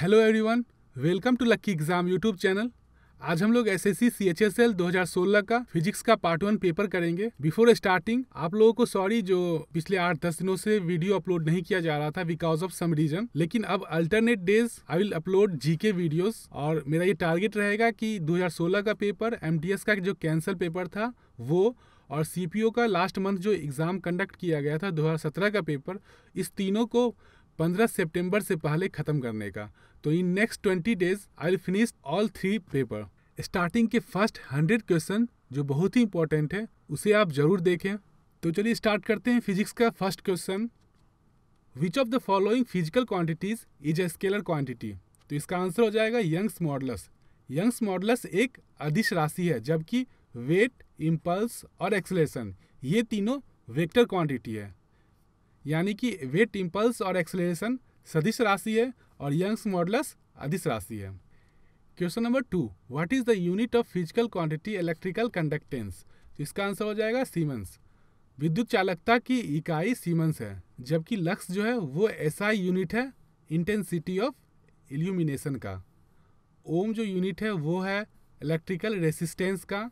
Hello everyone welcome to lucky exam YouTube channel आज हम लोग S S C C H S L दो हजार सोलह का फिजिक्स का पार्ट वन पेपर करेंगे बिफोर स्टार्टिंग आप लोगों को सॉरी जो पिछले आठ दस दिनों से वीडियो अपलोड नहीं किया जा रहा था बिकॉज ऑफ सम रीजन लेकिन अब alternate days I will upload GK videos और मेरा ये टारगेट रहेगा कि दो का पेपर एम का जो कैंसल पेपर था वो और सी का लास्ट मंथ जो एग्ज़ाम कंडक्ट किया गया था दो का पेपर इस तीनों को पंद्रह सितंबर से पहले ख़त्म करने का तो in next twenty days I will finish all three paper starting के फर्स्ट हंड्रेड क्वेश्चन जो बहुत ही इंपॉर्टेंट है उसे आप जरूर देखें तो चलिए स्टार्ट करते हैं फिजिक्स का first question which of the following physical quantities is a scalar quantity तो इसका आंसर हो जाएगा यंग्स मॉडलस यंग्स मॉडलस एक अधिश राशि है जबकि वेट इम्पल्स और एक्सलेशन ये तीनों वेक्टर क्वांटिटी है यानी कि वेट इम्पल्स और एक्सलेशन सदिश राशि है और यंग्स मॉडलस अधिश राशि है question number two what is the unit of physical quantity electrical conductance तो इसका आंसर हो जाएगा सीमेंस विद्युत चालकता की इकाई सीमेंस है जबकि लक्स जो है वो ऐसा यूनिट है इंटेंसिटी ऑफ इल्यूमिनेशन का ओम जो यूनिट है वो है इलेक्ट्रिकल रेसिस्टेंस का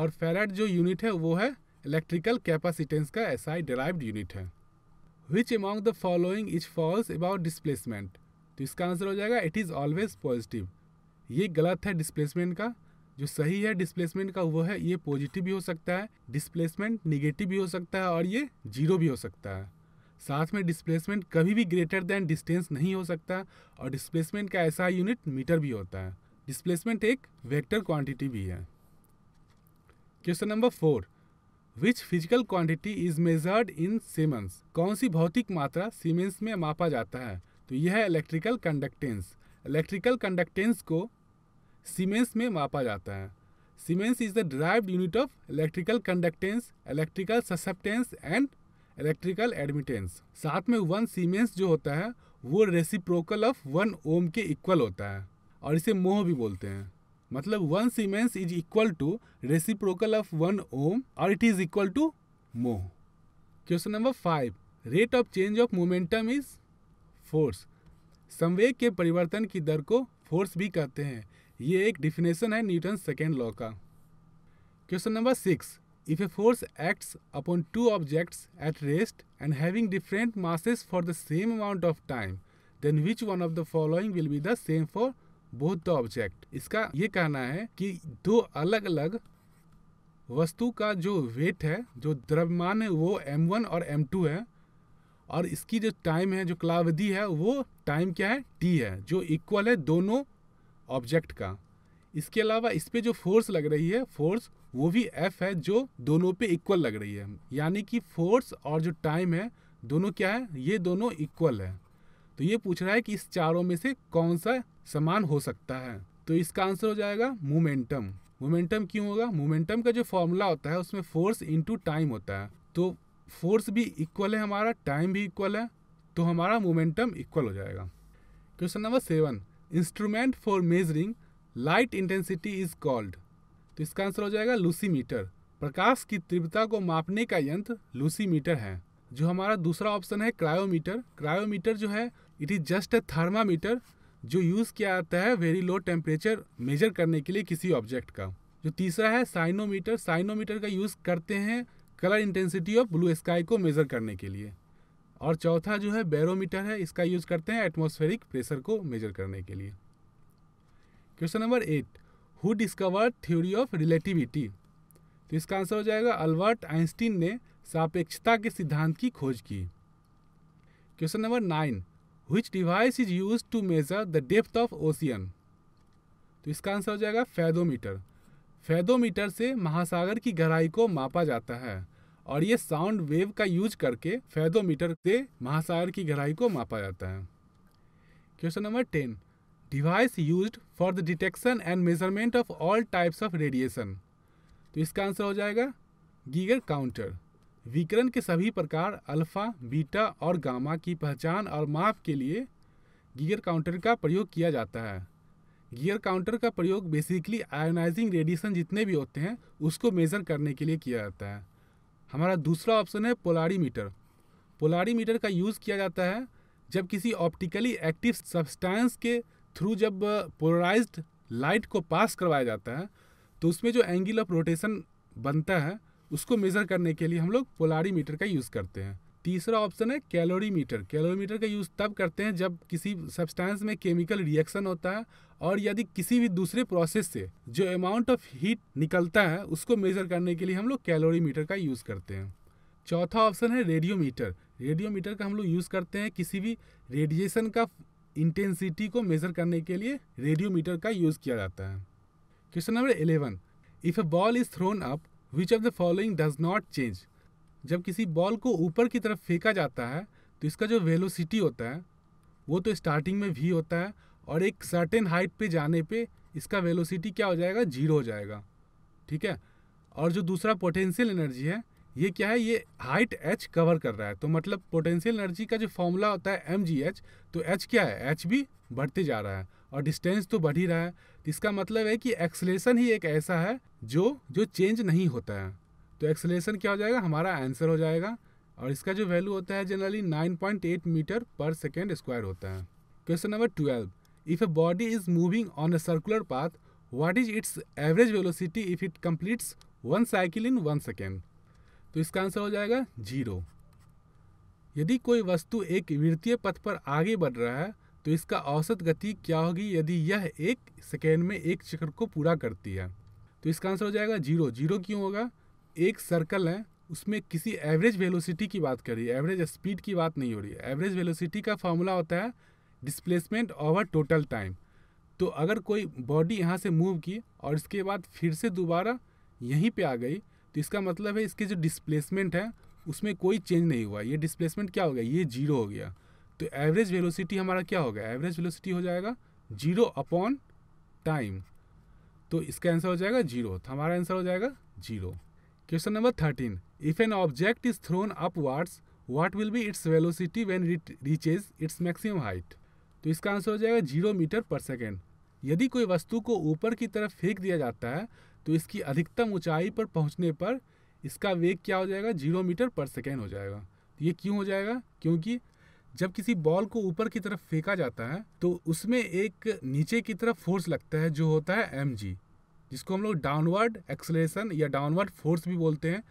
और फेराड जो यूनिट है वो है इलेक्ट्रिकल कैपेसिटेंस का ऐसा ही डिराइव्ड यूनिट है which among the following is false about displacement तो इसका आंसर हो जाएगा इट इज़ ऑलवेज पॉजिटिव ये गलत है डिस्प्लेसमेंट का जो सही है डिस्प्लेसमेंट का वो है ये पॉजिटिव भी हो सकता है डिस्प्लेसमेंट निगेटिव भी हो सकता है और ये जीरो भी हो सकता है साथ में डिस्प्लेसमेंट कभी भी ग्रेटर देन डिस्टेंस नहीं हो सकता और डिस्प्लेसमेंट का ऐसा यूनिट मीटर भी होता है डिस्प्लेसमेंट एक वेक्टर क्वांटिटी भी है question number four which physical quantity is measured in siemens कौन सी भौतिक मात्रा सीमेंस में मापा जाता है तो यह है इलेक्ट्रिकल कंडक्टेंस इलेक्ट्रिकल कंडक्टेंस को सीमेंस में मापा जाता है siemens is the drive unit of electrical conductance electrical susceptance and electrical admittance साथ में वन सीमेंस जो होता है वो रेसिप्रोकल ऑफ वन ओम के इक्वल होता है और इसे मोह भी बोलते हैं मतलब one siemens is equal to reciprocal of one ohm और it is equal to mho question number five rate of change of momentum is force संवेद के परिवर्तन की दर को फोर्स भी कहते हैं ये एक डिफिनेशन है न्यूटन सेकेंड लॉ का question number six if a force acts upon two objects at rest and having different masses for the same amount of time then which one of the following will be the same for both the object इसका ये कहना है कि दो अलग अलग वस्तु का जो वेट है जो द्रव्यमान है वो m1 और m2 है और इसकी जो टाइम है जो क्लावधि है वो टाइम क्या है टी है जो इक्वल है दोनों ऑब्जेक्ट का इसके अलावा इस पर जो फोर्स लग रही है फोर्स वो भी एफ है जो दोनों पे इक्वल लग रही है यानी कि फोर्स और जो टाइम है दोनों क्या है ये दोनों इक्वल है तो ये पूछ रहा है कि इस चारों में से कौन सा समान हो सकता है तो इसका आंसर हो जाएगा मोमेंटम मोमेंटम क्यों होगा मोमेंटम का जो फॉर्मूला होता है उसमें फोर्स इंटू टाइम होता है तो फोर्स भी इक्वल है हमारा टाइम भी इक्वल है तो हमारा मोमेंटम इक्वल हो जाएगा question number seven instrument for measuring light intensity is called तो इसका आंसर हो जाएगा लूसीमीटर प्रकाश की तीव्रता को मापने का यंत्र लूसीमीटर है जो हमारा दूसरा ऑप्शन है क्रायोमीटर क्रायोमीटर जो है it is just a thermometer जो यूज़ किया जाता है वेरी लो टेम्परेचर मेजर करने के लिए किसी ऑब्जेक्ट का जो तीसरा है साइनोमीटर साइनोमीटर का यूज़ करते हैं colour intensity of blue sky को मेज़र करने के लिए और चौथा जो है बैरोमीटर है इसका यूज़ करते हैं एटमोस्फेरिक प्रेशर को मेजर करने के लिए question number eight who discover theory of relativity तो इसका आंसर हो जाएगा अल्बर्ट आइंस्टीन ने सापेक्षता के सिद्धांत की खोज की question number nine which device is use to measure the depth of ocean तो इसका आंसर हो जाएगा फैदोमीटर फैदोमीटर से महासागर की गहराई को मापा जाता है और ये साउंड वेव का यूज करके फैदोमीटर से महासागर की गहराई को मापा जाता है question number ten device use for the detection and measurement of all types of radiation तो इसका आंसर हो जाएगा गीगर काउंटर विकिरण के सभी प्रकार अल्फा बीटा और गामा की पहचान और माप के लिए गियर काउंटर का प्रयोग किया जाता है गियर काउंटर का प्रयोग बेसिकली आयोनाइजिंग रेडिएशन जितने भी होते हैं उसको मेज़र करने के लिए किया जाता है हमारा दूसरा ऑप्शन है मीटर पोलारी मीटर का यूज़ किया जाता है जब किसी ऑप्टिकली एक्टिव सब्सटेंस के थ्रू जब पोलराइज्ड लाइट को पास करवाया जाता है तो उसमें जो एंगल ऑफ रोटेशन बनता है उसको मेज़र करने के लिए हम लोग पोलारी मीटर का यूज़ करते हैं तीसरा ऑप्शन है कैलोरी मीटर कैलोरी मीटर का यूज़ तब करते हैं जब किसी सब्सटेंस में केमिकल रिएक्शन होता है और यदि किसी भी दूसरे प्रोसेस से जो अमाउंट ऑफ हीट निकलता है उसको मेज़र करने के लिए हम लोग कैलोरी मीटर का यूज़ करते हैं चौथा ऑप्शन है रेडियो मीटर रेडियो मीटर का हम लोग यूज़ करते हैं किसी भी रेडिएशन का इंटेंसिटी को मेज़र करने के लिए रेडियो मीटर का यूज़ किया जाता है question number eleven if a ball is thrown up which of the following does not change जब किसी बॉल को ऊपर की तरफ फेंका जाता है तो इसका जो वेलोसिटी होता है वो तो स्टार्टिंग में भी होता है और एक सर्टेन हाइट पे जाने पे इसका वेलोसिटी क्या हो जाएगा जीरो हो जाएगा ठीक है और जो दूसरा पोटेंशियल एनर्जी है ये क्या है ये हाइट एच कवर कर रहा है तो मतलब पोटेंशियल एनर्जी का जो फॉर्मूला होता है एम जी एच तो एच क्या है एच भी बढ़ते जा रहा है और डिस्टेंस तो बढ़ ही रहा है इसका मतलब है कि एक्सलेशन ही एक ऐसा है जो जो चेंज नहीं होता है तो एक्सलेशन क्या हो जाएगा हमारा आंसर हो जाएगा और इसका जो वैल्यू होता है जनरली 9.8 मीटर पर सेकेंड स्क्वायर होता है question number twelve if a body is moving on a circular path what is its average velocity if it completes one cycle in one second तो इसका आंसर हो जाएगा zero यदि कोई वस्तु एक वृत्तीय पथ पर आगे बढ़ रहा है तो इसका औसत गति क्या होगी यदि यह एक सेकेंड में एक चक्र को पूरा करती है तो इसका आंसर हो जाएगा जीरो जीरो क्यों होगा एक सर्कल है उसमें किसी एवरेज वेलोसिटी की बात कर रही है एवरेज स्पीड की बात नहीं हो रही है एवरेज वेलोसिटी का फॉर्मूला होता है डिस्प्लेसमेंट ओवर टोटल टाइम तो अगर कोई बॉडी यहाँ से मूव की और इसके बाद फिर से दोबारा यहीं पे आ गई तो इसका मतलब है इसके जो डिस्प्लेसमेंट है उसमें कोई चेंज नहीं हुआ ये डिस्प्लेसमेंट क्या हो गया ये जीरो हो गया तो एवरेज वेलोसिटी हमारा क्या होगा एवरेज वेलोसिटी हो जाएगा जीरो अपॉन टाइम तो इसका आंसर हो जाएगा जीरो तो हमारा आंसर हो जाएगा zero question number thirteen if an object is thrown upwards what will be its velocity when reaches its maximum height तो इसका आंसर हो जाएगा जीरो मीटर पर सेकेंड यदि कोई वस्तु को ऊपर की तरफ फेंक दिया जाता है तो इसकी अधिकतम ऊंचाई पर पहुंचने पर इसका वेग क्या हो जाएगा जीरो मीटर पर सेकेंड हो जाएगा तो ये क्यों हो जाएगा क्योंकि जब किसी बॉल को ऊपर की तरफ फेंका जाता है तो उसमें एक नीचे की तरफ फोर्स लगता है जो होता है एम जिसको हम लोग डाउनवर्ड एक्सलेशन या डाउनवर्ड फोर्स भी बोलते हैं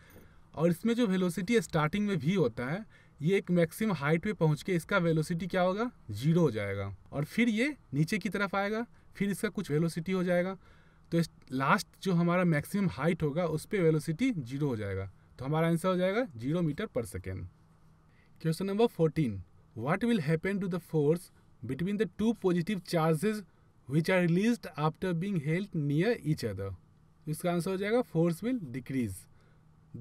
और इसमें जो वेलोसिटी स्टार्टिंग में भी होता है ये एक मैक्सिमम हाइट पे पहुंच के इसका वेलोसिटी क्या होगा जीरो हो जाएगा और फिर ये नीचे की तरफ आएगा फिर इसका कुछ वेलोसिटी हो जाएगा तो लास्ट जो हमारा मैक्सिमम हाइट होगा उस पर वेलोसिटी जीरो हो जाएगा तो हमारा आंसर हो जाएगा जीरो मीटर पर second question number fourteen what will happen to the force between the two positive charges which are released after being held near each other इसका आंसर हो जाएगा फोर्स विल डिक्रीज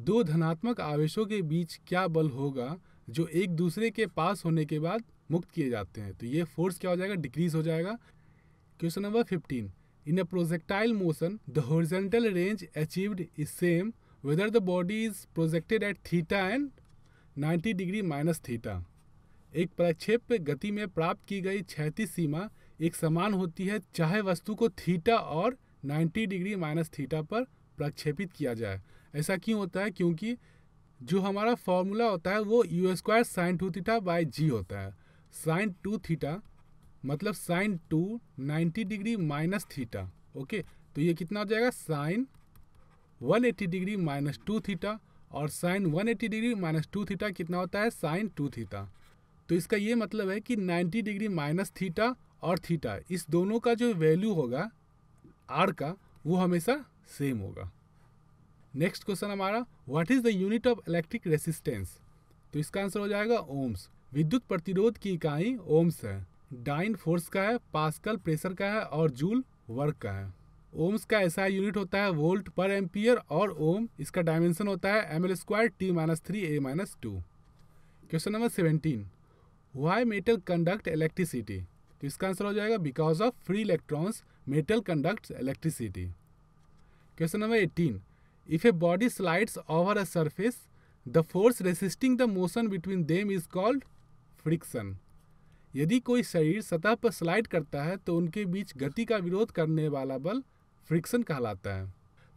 दो धनात्मक आवेशों के बीच क्या बल होगा जो एक दूसरे के पास होने के बाद मुक्त किए जाते हैं तो ये फोर्स क्या हो जाएगा डिक्रीज हो जाएगा question number fifteen in a projectile motion the horizontal range achieved is same whether the body is projected at theta and 90 degree minus theta एक प्रक्षेप गति में प्राप्त की गई क्षैतिज सीमा एक समान होती है चाहे वस्तु को थीटा और 90 डिग्री माइनस थीटा पर प्रक्षेपित किया जाए ऐसा क्यों होता है क्योंकि जो हमारा फॉर्मूला होता है वो U square sine two theta by G होता है साइन टू थीटा मतलब sine two ninety degree minus theta okay तो ये कितना हो जाएगा sine 180 degree minus two theta और sine 180 degree minus two theta कितना होता है साइन टू थीटा तो इसका ये मतलब है कि 90 डिग्री माइनस थीटा और थीटा इस दोनों का जो वैल्यू होगा आर का वो हमेशा सेम होगा नेक्स्ट क्वेश्चन हमारा what is the unit of electric resistance तो इसका आंसर हो जाएगा ओम्स विद्युत प्रतिरोध की इकाई ओम्स है डाइन फोर्स का है पास्कल प्रेशर का है और जूल वर्क का है ओम्स का ऐसा यूनिट होता है वोल्ट पर एम्पियर और ओम इसका डायमेंशन होता है M L square T minus three A minus two question number seventeen why metal conduct electricity तो इसका आंसर हो जाएगा because of free electrons metal conduct electricity question number eighteen if a body slides over a surface the force resisting the motion between them is called friction यदि कोई शरीर सतह पर slide करता है तो उनके बीच गति का विरोध करने वाला बल फ्रिक्शन कहलाता है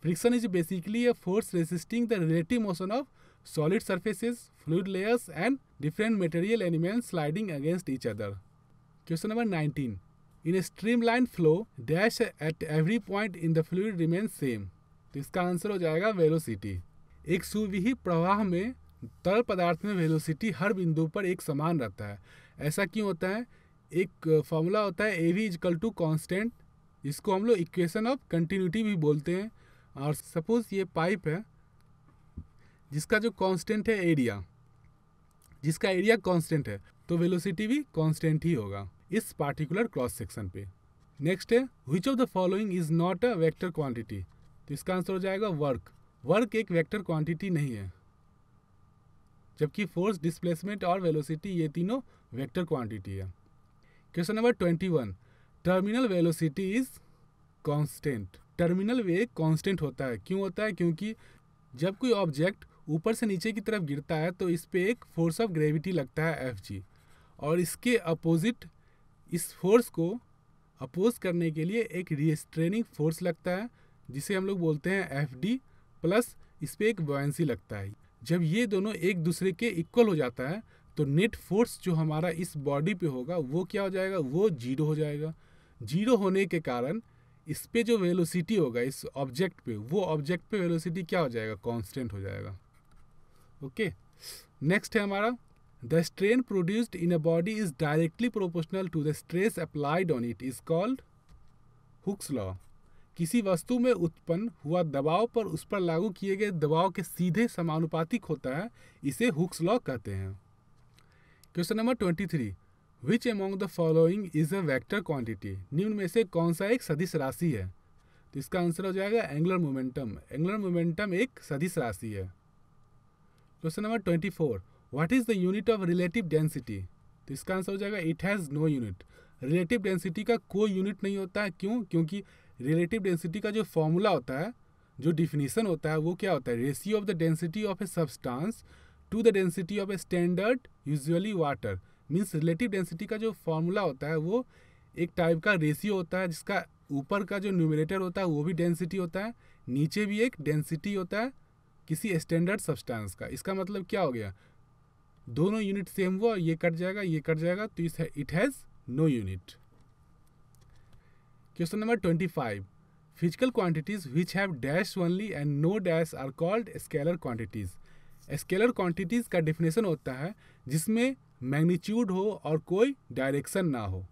friction is basically a force resisting the relative motion of solid surfaces, fluid layers and different material elements sliding against each other. Question number 19. In a streamlined flow, dash at every point in the fluid remains same. तो इसका answer हो जाएगा velocity एक सुविहित प्रवाह में तरल पदार्थ में वेलोसिटी हर बिंदु पर एक समान रहता है ऐसा क्यों होता है एक फॉर्मूला होता है A V equal to constant इसको हम लोग इक्वेशन ऑफ कंटिन्यूटी भी बोलते हैं और सपोज ये पाइप है जिसका जो कांस्टेंट है एरिया जिसका एरिया कांस्टेंट है तो वेलोसिटी भी कांस्टेंट ही होगा इस पार्टिकुलर क्रॉस सेक्शन पे नेक्स्ट है which of the following is not a vector quantity तो इसका आंसर हो जाएगा वर्क वर्क एक वेक्टर क्वांटिटी नहीं है जबकि फोर्स डिस्प्लेसमेंट और वेलोसिटी ये तीनों वेक्टर क्वांटिटी है question number twenty one terminal velocity is constant terminal वे कांस्टेंट होता है क्यों होता है क्योंकि जब कोई ऑब्जेक्ट ऊपर से नीचे की तरफ गिरता है तो इस पर एक फोर्स ऑफ ग्रेविटी लगता है एफ जी और इसके अपोजिट इस फोर्स को अपोज करने के लिए एक रिस्ट्रेनिंग फोर्स लगता है जिसे हम लोग बोलते हैं एफ डी प्लस इस पर एक बॉयसी लगता है जब ये दोनों एक दूसरे के इक्वल हो जाता है तो नेट फोर्स जो हमारा इस बॉडी पे होगा वो क्या हो जाएगा वो जीरो हो जाएगा जीरो होने के कारण इस पर जो वेलोसिटी होगा इस ऑब्जेक्ट पे वो ऑब्जेक्ट पे वेलोसिटी क्या हो जाएगा कांस्टेंट हो जाएगा ओके नेक्स्ट है हमारा the strain produced in a body is directly proportional to the stress applied on it is called Hooke's law किसी वस्तु में उत्पन्न हुआ दबाव पर उस पर लागू किए गए दबाव के सीधे समानुपातिक होता है इसे हुक्स लॉ कहते हैं question number twenty three which among the following is a vector quantity निम्न में से कौन सा एक सदिश राशि है तो इसका आंसर हो जाएगा एंगुलर मोमेंटम एंगुलर मोमेंटम एक सदिश राशि है question number twenty four what is the unit of relative density तो इसका आंसर हो जाएगा it has no unit relative density का कोई यूनिट नहीं होता है क्यों क्योंकि रिलेटिव डेंसिटी का जो फॉर्मूला होता है जो डिफिनीसन होता है वो क्या होता है ratio of the density of a substance to the density of a standard usually water means relative density का जो फॉर्मूला होता है वो एक टाइप का रेशियो होता है जिसका ऊपर का जो न्यूमिनेटर होता है वो भी डेंसिटी होता है नीचे भी एक डेंसिटी होता है किसी स्टैंडर्ड सब्सटेंस का इसका मतलब क्या हो गया दोनों यूनिट सेम हुआ ये कट जाएगा ये कट जाएगा तो इस it has no unit question number twenty five physical quantities which have dash only and no dash are called scalar quantities scalar quantities का डिफिनेशन होता है जिसमें मैग्नीट्यूड हो और कोई डायरेक्शन ना हो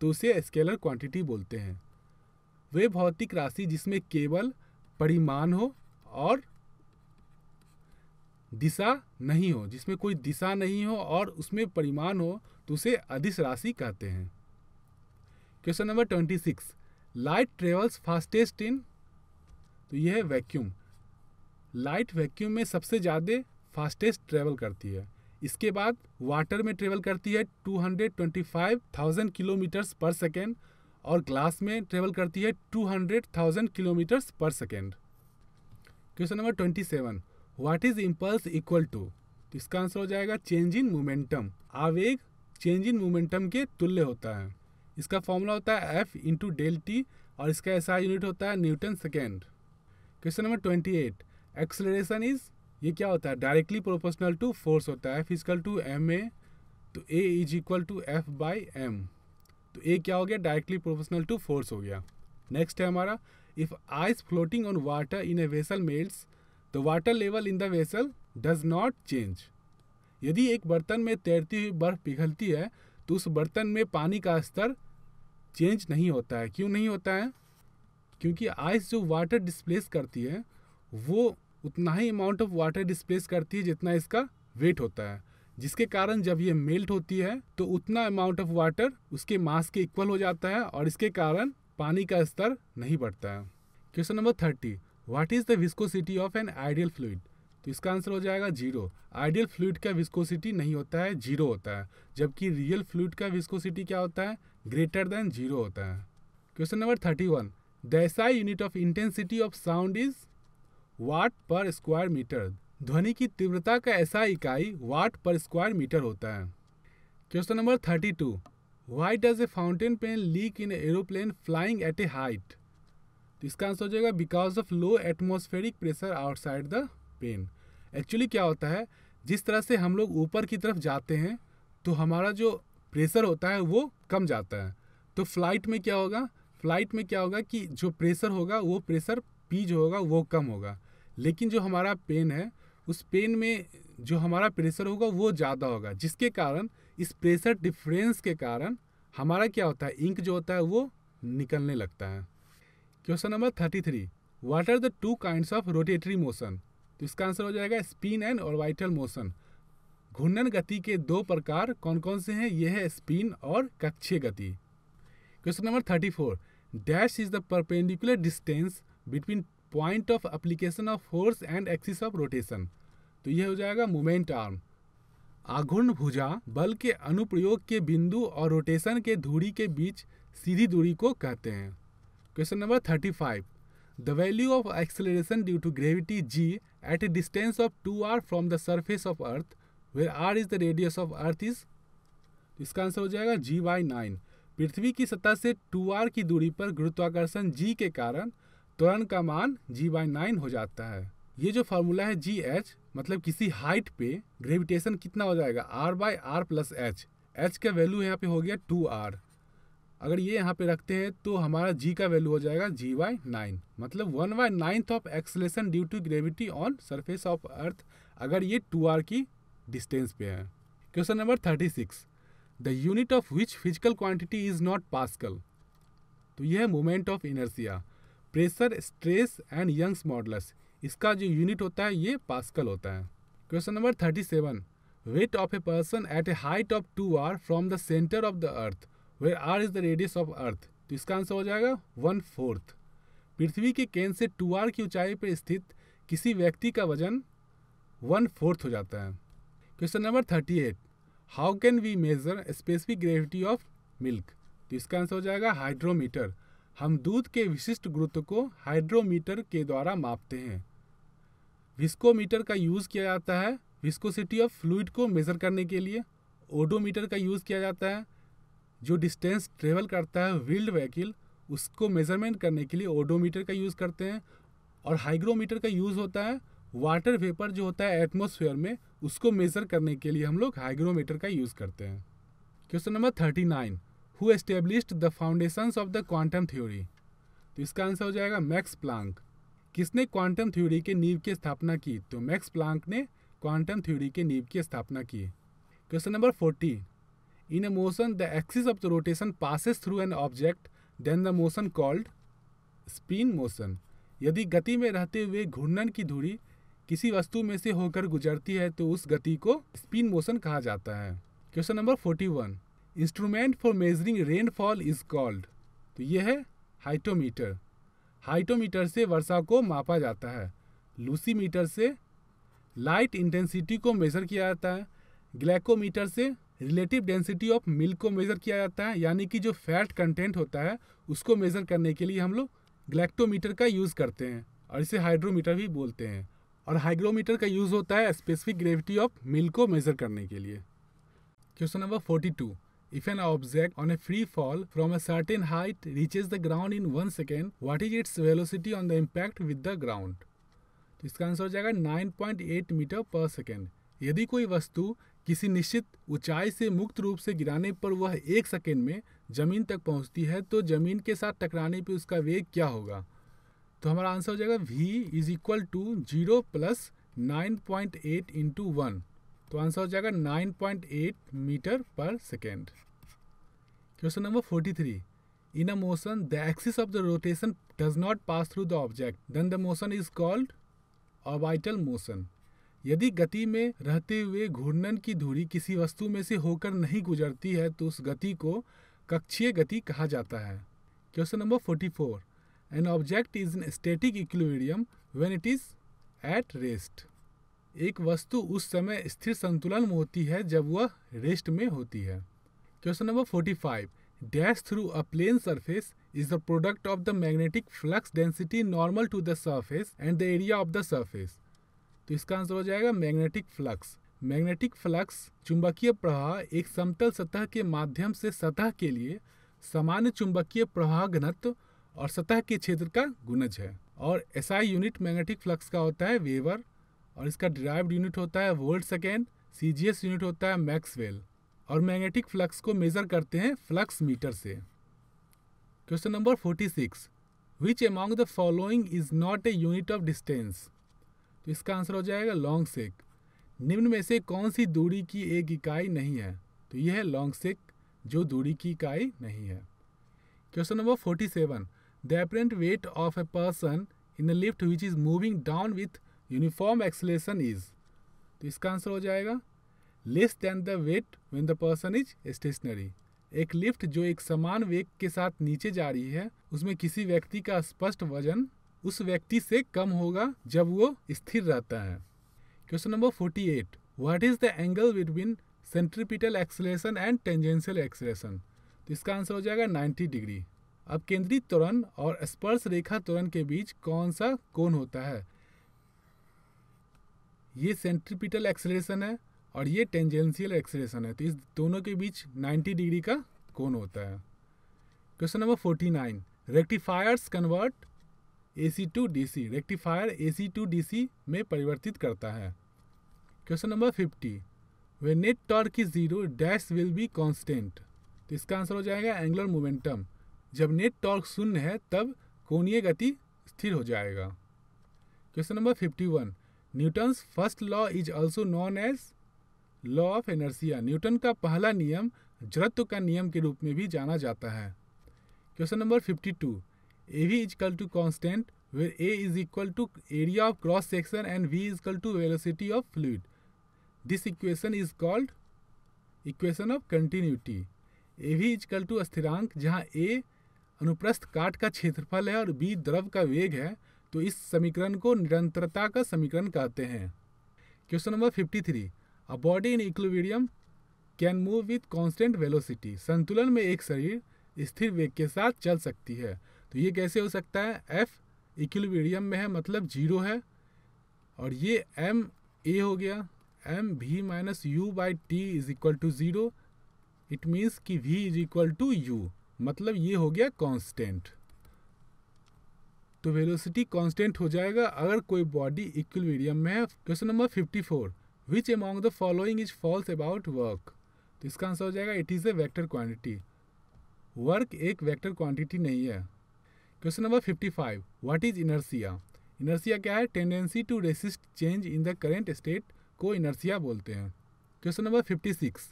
तो उसे स्केलर क्वांटिटी बोलते हैं वे भौतिक राशि जिसमें केवल परिमाण हो और दिशा नहीं हो जिसमें कोई दिशा नहीं हो और उसमें परिमाण हो तो उसे अधिस राशि कहते हैं question number twenty six light travels fastest in तो यह है वैक्यूम लाइट वैक्यूम में सबसे ज़्यादा फास्टेस्ट ट्रेवल करती है इसके बाद वाटर में ट्रेवल करती है 225,000 किलोमीटर्स पर सेकेंड और ग्लास में ट्रेवल करती है 200,000 किलोमीटर्स पर second question number twenty seven what is impulse equal to तो इसका आंसर हो जाएगा चेंज इन मोमेंटम आवेग चेंज इन मोमेंटम के तुल्य होता है इसका फॉर्मूला होता है एफ इंटू डेल टी और इसका ऐसा यूनिट होता है Newton second question number twenty eight acceleration is ये क्या होता है डायरेक्टली प्रोपोर्शनल टू फोर्स होता है फिजिकल टू एम ए तो A is equal to F by M तो ए क्या हो गया डायरेक्टली प्रोपोर्शनल टू फोर्स हो गया नेक्स्ट है हमारा if ice floating on water in a vessel melts तो water level in the vessel does not change यदि एक बर्तन में तैरती हुई बर्फ पिघलती है तो उस बर्तन में पानी का स्तर चेंज नहीं होता है क्यों नहीं होता है क्योंकि आइस जो वाटर डिस्प्लेस करती है वो उतना ही अमाउंट ऑफ वाटर डिस्प्लेस करती है जितना इसका वेट होता है जिसके कारण जब ये मेल्ट होती है तो उतना अमाउंट ऑफ वाटर उसके मास के इक्वल हो जाता है और इसके कारण पानी का स्तर नहीं बढ़ता है question number thirty what is the viscosity of an ideal fluid तो इसका आंसर हो जाएगा जीरो आइडियल फ्लूड का विस्कोसिटी नहीं होता है जीरो होता है जबकि रियल फ्लूड का विस्कोसिटी क्या होता है ग्रेटर देन जीरो होता है question number thirty one the unit of intensity of sound is watt per square metre ध्वनि की तीव्रता का ऐसा इकाई वाट पर स्क्वायर मीटर होता है question number thirty two why does a fountain pen leak in aeroplane flying at a height तो इसका आंसर हो जाएगा because of low atmospheric pressure outside the pen actually क्या होता है जिस तरह से हम लोग ऊपर की तरफ जाते हैं तो हमारा जो प्रेशर होता है वो कम जाता है तो फ्लाइट में क्या होगा फ्लाइट में क्या होगा कि जो प्रेशर होगा वो प्रेशर पी जो होगा वो कम होगा लेकिन जो हमारा पेन है उस पेन में जो हमारा प्रेशर होगा वो ज़्यादा होगा जिसके कारण इस प्रेशर डिफरेंस के कारण हमारा क्या होता है इंक जो होता है वो निकलने लगता है question number thirty three what are the two kinds of rotatory motion तो इसका आंसर हो जाएगा स्पिन एंड ऑर्बिटल मोशन घूर्णन गति के दो प्रकार कौन कौन से हैं यह है स्पिन और कक्षीय गति question number thirty four dash is the perpendicular distance between point of application of force and axis of rotation तो यह हो जाएगा मोमेंट आर्म आघूर्ण भुजा बल के अनुप्रयोग के बिंदु और रोटेशन के धूरी के बीच सीधी दूरी को कहते हैं question number thirty five the value of acceleration due to gravity G at a distance of two R from the surface of earth where R is the radius of earth is इसका answer हो जाएगा जी by nine पृथ्वी की सतह से to R की दूरी पर गुरुत्वाकर्षण जी के कारण त्वरण का मान जी बाई नाइन हो जाता है ये जो फार्मूला है जी एच मतलब किसी हाइट पे ग्रेविटेशन कितना हो जाएगा R by R plus H H का वैल्यू यहाँ पे हो गया टू आर अगर ये यहाँ पे रखते हैं तो हमारा जी का वैल्यू हो जाएगा जी वाई नाइन मतलब one by ninth of acceleration due to gravity on surface of earth अगर ये टू आर की डिस्टेंस पे है question number thirty six the unit of which physical quantity is not pascal तो यह है moment of inertia pressure stress and Young's modulus इसका जो यूनिट होता है ये पासकल होता है question number thirty seven weight of a person eight a height of two R from the centre of the earth where R is the radius of earth तो इसका answer हो जाएगा वन फोर्थ पृथ्वी के केंद्र से to R की ऊंचाई पर स्थित किसी व्यक्ति का वजन वन फोर्थ हो जाता है question number thirty eight how can we measure specific gravity of milk तो इसका आंसर हो जाएगा हाइड्रोमीटर हम दूध के विशिष्ट गुरुत्व को हाइड्रोमीटर के द्वारा मापते हैं विस्कोमीटर का यूज़ किया जाता है विस्कोसिटी ऑफ फ्लूड को मेज़र करने के लिए ओडोमीटर का यूज़ किया जाता है जो डिस्टेंस ट्रेवल करता है व्हील्ड व्हीकल उसको मेजरमेंट करने के लिए ओडोमीटर का यूज़ करते हैं और हाइग्रोमीटर का यूज़ होता है वाटर वेपर जो होता है एटमोसफेयर में उसको मेज़र करने के लिए हम लोग हाइग्रोमीटर का यूज़ करते हैं question number thirty nine who established the foundation of the quantum theory तो इसका आंसर हो जाएगा मैक्स प्लांक किसने क्वांटम थ्योरी के नींव की स्थापना की तो मैक्स प्लांक ने क्वांटम थ्योरी के नींव की स्थापना की question number fourteen in a motion the axis of the rotation passes through an object then the motion called spin motion यदि गति में रहते हुए घूर्णन की धुरी किसी वस्तु में से होकर गुजरती है तो उस गति को स्पिन मोशन कहा जाता है question number forty one instrument for measuring rainfall is called तो ये है हाइटोमीटर हाइटोमीटर से वर्षा को मापा जाता है लूसीमीटर से लाइट इंटेंसिटी को मेजर किया जाता है ग्लैकोमीटर से रिलेटिव डेंसिटी ऑफ मिल्क को मेज़र किया जाता है यानी कि जो फैट कंटेंट होता है उसको मेज़र करने के लिए हम लोग ग्लैक्टोमीटर का यूज़ करते हैं और इसे हाइड्रोमीटर भी बोलते हैं और हाइग्रोमीटर का यूज़ होता है स्पेसिफिक ग्रेविटी ऑफ मिल्क को मेज़र करने के लिए question number forty two if an object on a free fall from a certain height reaches the ground in one second what is its velocity on the impact with the ground तो इसका answer हो जाएगा nine point eight metre पर second यदि कोई वस्तु किसी निश्चित ऊंचाई से मुक्त रूप से गिराने पर वह एक सेकेंड में ज़मीन तक पहुंचती है तो ज़मीन के साथ टकराने पर उसका वेग क्या होगा तो हमारा आंसर हो जाएगा V is equal to zero plus nine point eight into one तो आंसर हो जाएगा नाइन पॉइंट एट मीटर पर second question number forty three in a motion the axis of the rotation does not pass through the object then the motion is called orbital motion यदि गति में रहते हुए घूर्णन की धुरी किसी वस्तु में से होकर नहीं गुजरती है तो उस गति को कक्षीय गति कहा जाता है question number forty four an object is in static equilibrium when it is at rest एक वस्तु उस समय स्थिर संतुलन में होती है जब वह रेस्ट में होती है question number forty five dash through a plane surface is the product of the magnetic flux density normal to the surface and the area of the surface तो इसका आंसर हो जाएगा मैग्नेटिक फ्लक्स मैग्नेटिक फ्लक्स चुंबकीय प्रवाह एक समतल सतह के माध्यम से सतह के लिए सामान्य चुंबकीय प्रवाह घनत्व और सतह के क्षेत्र का गुणज है और एसआई यूनिट मैग्नेटिक फ्लक्स का होता है वेवर और इसका ड्राइव यूनिट होता है वोल्ट सेकेंड सीजीएस यूनिट होता है मैक्सवेल और मैग्नेटिक फ्लक्स को मेजर करते हैं फ्लक्स मीटर से question number forty six which among the following is not a unit of distance तो इसका आंसर हो जाएगा लॉन्ग सेक निम्न में से कौन सी दूरी की एक इकाई नहीं है तो यह है लॉन्ग सेक जो दूरी की इकाई नहीं है question number forty seven the apparent weight of a person in the lift which is moving down with uniform acceleration is तो इसका आंसर हो जाएगा less than the weight when the person is stationary एक lift जो एक समान वेग के साथ नीचे जा रही है उसमें किसी व्यक्ति का स्पष्ट वजन उस व्यक्ति से कम होगा जब वो स्थिर रहता है question number forty eight what is the angle between centripetal acceleration and tangential acceleration तो इसका आंसर हो जाएगा नाइन्टी डिग्री अब केंद्रित त्वरण और स्पर्श रेखा त्वरण के बीच कौन सा कोण होता है ये सेंट्रीपिटल एक्सलेशन है और ये टेंजेंशियल एक्सलेशन है तो इस दोनों के बीच 90 डिग्री का कोण होता है question number 49 rectifiers convert A to D C rectifier A to D C में परिवर्तित करता है question number fifty when net torque is zero dash will be constant तो इसका आंसर हो जाएगा एंगुलर मोमेंटम जब नेट टॉर्क शून्य है तब कोणीय गति स्थिर हो जाएगा question number fifty one Newton's first law is also known as law of inertia Newton का पहला नियम जड़त्व का नियम के रूप में भी जाना जाता है question number fifty two A V is equal to constant where A is equal to area of cross section and V is equal to velocity of fluid this equation is called equation of continuity A V is equal to स्थिरांक जहाँ ए अनुप्रस्थ काट का क्षेत्रफल है और B द्रव का वेग है तो इस समीकरण को निरंतरता का समीकरण कहते हैं question number fifty three a body in equilibrium can move with constant velocity संतुलन में एक शरीर स्थिर वेग के साथ चल सकती है तो ये कैसे हो सकता है एफ इक्विलिब्रियम में है मतलब जीरो है और ये एम ए हो गया एम भी minus U by T is equal to zero it means कि V is equal to U मतलब ये हो गया कांस्टेंट तो वेलोसिटी कांस्टेंट हो जाएगा अगर कोई बॉडी इक्विलिब्रियम में है question number fifty four which among the following is false about work तो इसका आंसर हो जाएगा it is a vector quantity work एक वैक्टर क्वान्टिटी नहीं है question number fifty five what is inertia inertia क्या है tendency to resist change in the current state को इनर्सिया बोलते हैं question number fifty six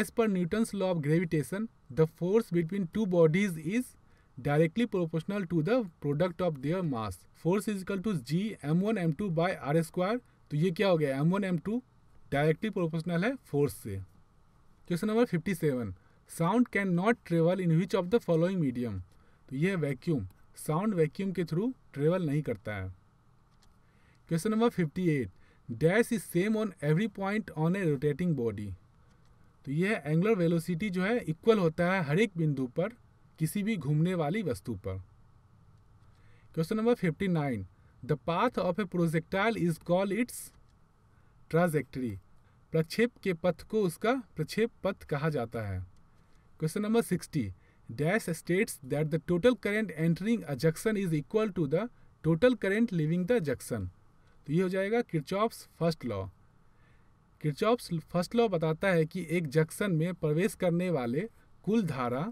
as per Newton's law of gravitation the force between two bodies is directly proportional to the product of their mass force equal to G M one M two by R square तो ये क्या हो गया M one M two directly proportional है force से question number fifty seven sound can not travel in which of the following medium तो ये है वैक्यूम साउंड वैक्यूम के थ्रू ट्रेवल नहीं करता है question number fifty eight dash is same on every point on A rotating body तो यह angular velocity जो है इक्वल होता है हर एक बिंदु पर किसी भी घूमने वाली वस्तु पर question number fifty nine the path of a projectile is call its trajectory प्रक्षेप के पथ को उसका प्रक्षेप पथ कहा जाता है question number sixty dash states that the total current entering a junction is equal to the total current leaving the junction तो ये हो जाएगा Kirchhoff's first law Kirchhoff's first law बताता है कि एक जंक्शन में प्रवेश करने वाले कुल धारा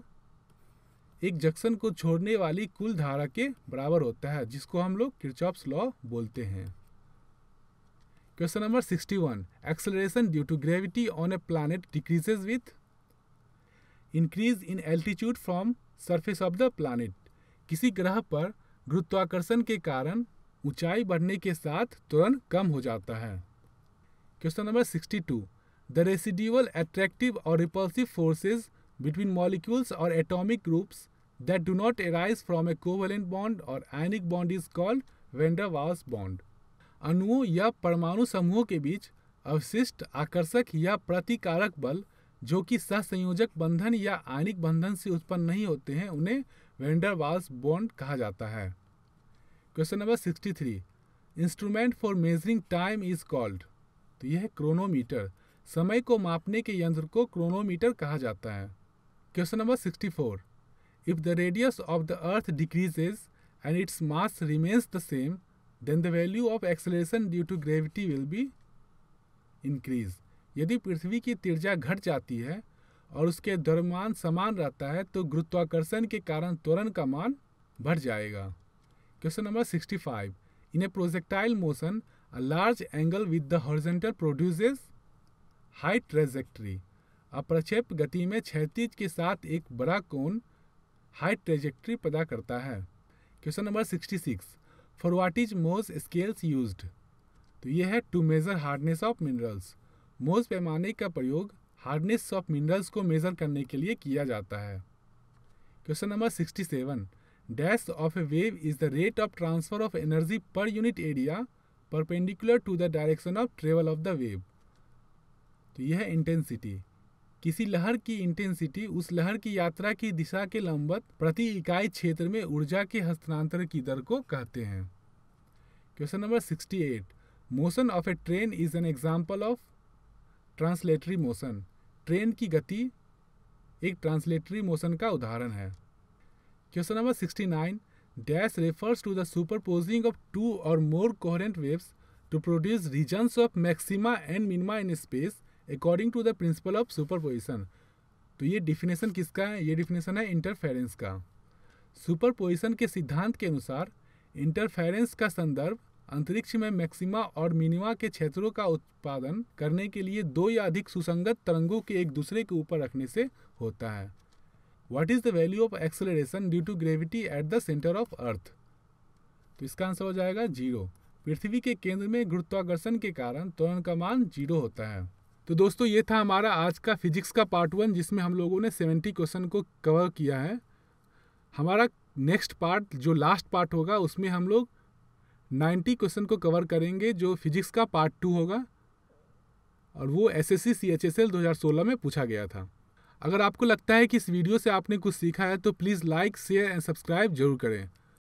एक जंक्शन को छोड़ने वाली कुल धारा के बराबर होता है जिसको हम लोग किरचॉप्स लॉ बोलते हैं question number sixty one acceleration due to gravity on a planet decreases with increase in altitude from surface of the planet किसी ग्रह पर गुरुत्वाकर्षण के कारण ऊंचाई बढ़ने के साथ तुरंत कम हो जाता है question number 62 the residual attractive और रिपल्सिव फोर्सेज बिटवीन मॉलिक्यूल्स और atomic groups that do not arise from a covalent bond और ionic bond is called van der Waals bond अणुओं या परमाणु समूहों के बीच अवशिष्ट आकर्षक या प्रतिकारक बल जो कि सहसंयोजक बंधन या आयनिक बंधन से उत्पन्न नहीं होते हैं उन्हें वेंडर वाल्स बॉन्ड कहा जाता है question number sixty three instrument for measuring time is called तो यह क्रोनोमीटर समय को मापने के यंत्र को क्रोनोमीटर कहा जाता है question number sixty four if the radius of the earth decreases and its mass remains the same then the value of acceleration due to gravity will be increase यदि पृथ्वी की तिरजा घट जाती है और उसके द्रव्यमान समान रहता है तो गुरुत्वाकर्षण के कारण त्वरण का मान बढ़ जाएगा question number 65 in a projectile motion a large angle with the horizontal produces high trajectory अप्रक्षेप गति में क्षैतिज के साथ एक बड़ा कोण हाई ट्रेजेक्ट्री पैदा करता है question number 66 for what is most scales used तो ये है to measure hardness of minerals Mohs पैमाने का प्रयोग हार्डनेस ऑफ मिनरल्स को मेज़र करने के लिए किया जाता है question number sixty seven dash of a wave is the rate of transfer of energy per unit area perpendicular to the direction of travel of the wave तो यह है इंटेंसिटी किसी लहर की इंटेंसिटी उस लहर की यात्रा की दिशा के लंबवत प्रति इकाई क्षेत्र में ऊर्जा के हस्तांतरण की दर को कहते हैं question number sixty eight motion of a train is an example of translatory motion train की गति एक ट्रांसलेटरी मोशन का उदाहरण है question number sixty nine dash refers to the superposing of two और more coherent waves produce regions of of and minima in space according to the principle of super position तो ये definition किसका है ये definition है interference का superposition के सिद्धांत के अनुसार इंटरफेरेंस का संदर्भ अंतरिक्ष में मैक्सिमा और मिनिमा के क्षेत्रों का उत्पादन करने के लिए दो या अधिक सुसंगत तरंगों के एक दूसरे के ऊपर रखने से होता है what is the value of acceleration due to gravity at the centre of earth तो इसका आंसर हो जाएगा जीरो पृथ्वी के केंद्र में गुरुत्वाकर्षण के कारण त्वरण का मान जीरो होता है तो दोस्तों ये था हमारा आज का फिजिक्स का पार्ट वन जिसमें हम लोगों ने सेवेंटी क्वेश्चन को कवर किया है हमारा नेक्स्ट पार्ट जो लास्ट पार्ट होगा उसमें हम लोग 90 क्वेश्चन को कवर करेंगे जो फिजिक्स का पार्ट टू होगा और वो S S C C H S L दो हज़ार सोलह में पूछा गया था अगर आपको लगता है कि इस वीडियो से आपने कुछ सीखा है तो please like share and subscribe जरूर करें